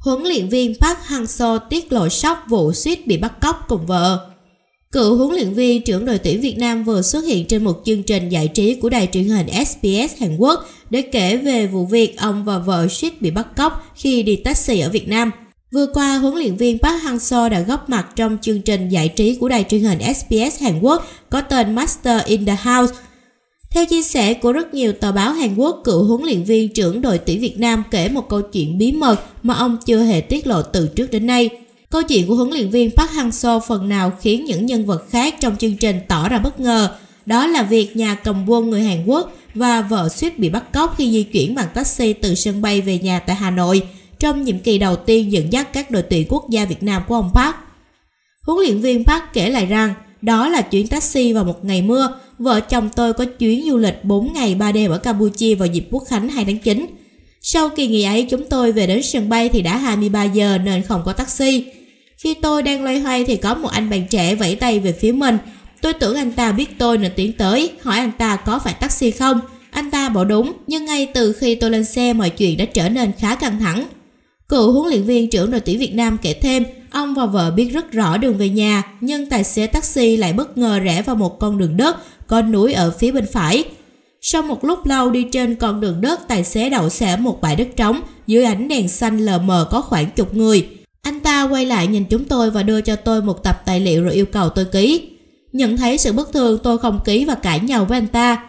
Huấn luyện viên Park Hang-seo tiết lộ sốc vụ suýt bị bắt cóc cùng vợ. Cựu huấn luyện viên trưởng đội tuyển Việt Nam vừa xuất hiện trên một chương trình giải trí của đài truyền hình SBS Hàn Quốc để kể về vụ việc ông và vợ suýt bị bắt cóc khi đi taxi ở Việt Nam. Vừa qua, huấn luyện viên Park Hang-seo đã góp mặt trong chương trình giải trí của đài truyền hình SBS Hàn Quốc có tên Master in the House – theo chia sẻ của rất nhiều tờ báo Hàn Quốc, cựu huấn luyện viên trưởng đội tuyển Việt Nam kể một câu chuyện bí mật mà ông chưa hề tiết lộ từ trước đến nay. Câu chuyện của huấn luyện viên Park Hang-seo phần nào khiến những nhân vật khác trong chương trình tỏ ra bất ngờ. Đó là việc nhà cầm quân người Hàn Quốc và vợ suýt bị bắt cóc khi di chuyển bằng taxi từ sân bay về nhà tại Hà Nội trong nhiệm kỳ đầu tiên dẫn dắt các đội tuyển quốc gia Việt Nam của ông Park. Huấn luyện viên Park kể lại rằng, đó là chuyến taxi vào một ngày mưa. Vợ chồng tôi có chuyến du lịch 4 ngày 3 đêm ở Campuchia vào dịp Quốc Khánh 2 tháng 9. Sau kỳ nghỉ ấy chúng tôi về đến sân bay thì đã 23 giờ nên không có taxi. Khi tôi đang loay hoay thì có một anh bạn trẻ vẫy tay về phía mình. Tôi tưởng anh ta biết tôi nên tiến tới, hỏi anh ta có phải taxi không. Anh ta bảo đúng, nhưng ngay từ khi tôi lên xe mọi chuyện đã trở nên khá căng thẳng. Cựu huấn luyện viên trưởng đội tuyển Việt Nam kể thêm, Ông và vợ biết rất rõ đường về nhà, nhưng tài xế taxi lại bất ngờ rẽ vào một con đường đất, có núi ở phía bên phải. Sau một lúc lâu đi trên con đường đất, tài xế đậu xẻ một bãi đất trống, dưới ánh đèn xanh lờ mờ có khoảng chục người. Anh ta quay lại nhìn chúng tôi và đưa cho tôi một tập tài liệu rồi yêu cầu tôi ký. Nhận thấy sự bất thường tôi không ký và cãi nhau với anh ta.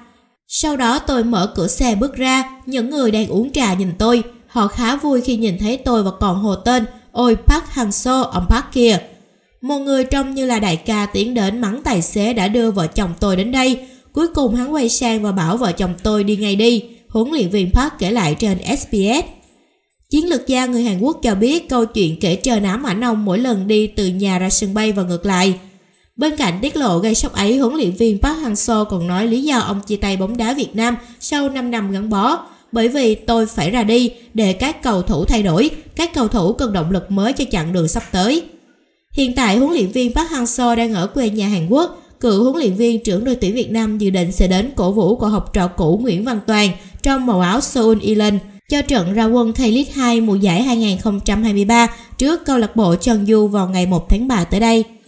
Sau đó tôi mở cửa xe bước ra, những người đang uống trà nhìn tôi. Họ khá vui khi nhìn thấy tôi và còn hồ tên, Ôi Park Hang-seo, ông Park kia. Một người trông như là đại ca tiến đến mắng tài xế đã đưa vợ chồng tôi đến đây. Cuối cùng hắn quay sang và bảo vợ chồng tôi đi ngay đi. Huấn luyện viên Park kể lại trên SBS. Chiến lược gia người Hàn Quốc cho biết câu chuyện kể trên ám ảnh ông mỗi lần đi từ nhà ra sân bay và ngược lại. Bên cạnh tiết lộ gây sốc ấy, huấn luyện viên Park Hang-seo còn nói lý do ông chia tay bóng đá Việt Nam sau 5 năm gắn bó bởi vì tôi phải ra đi để các cầu thủ thay đổi, các cầu thủ cần động lực mới cho chặng đường sắp tới. Hiện tại huấn luyện viên Park Hang-seo đang ở quê nhà Hàn Quốc, cựu huấn luyện viên trưởng đội tuyển Việt Nam dự định sẽ đến cổ vũ của học trò cũ Nguyễn Văn Toàn trong màu áo Seoul Island cho trận ra quân K League 2 mùa giải 2023 trước câu lạc bộ Chonju vào ngày 1 tháng 3 tới đây.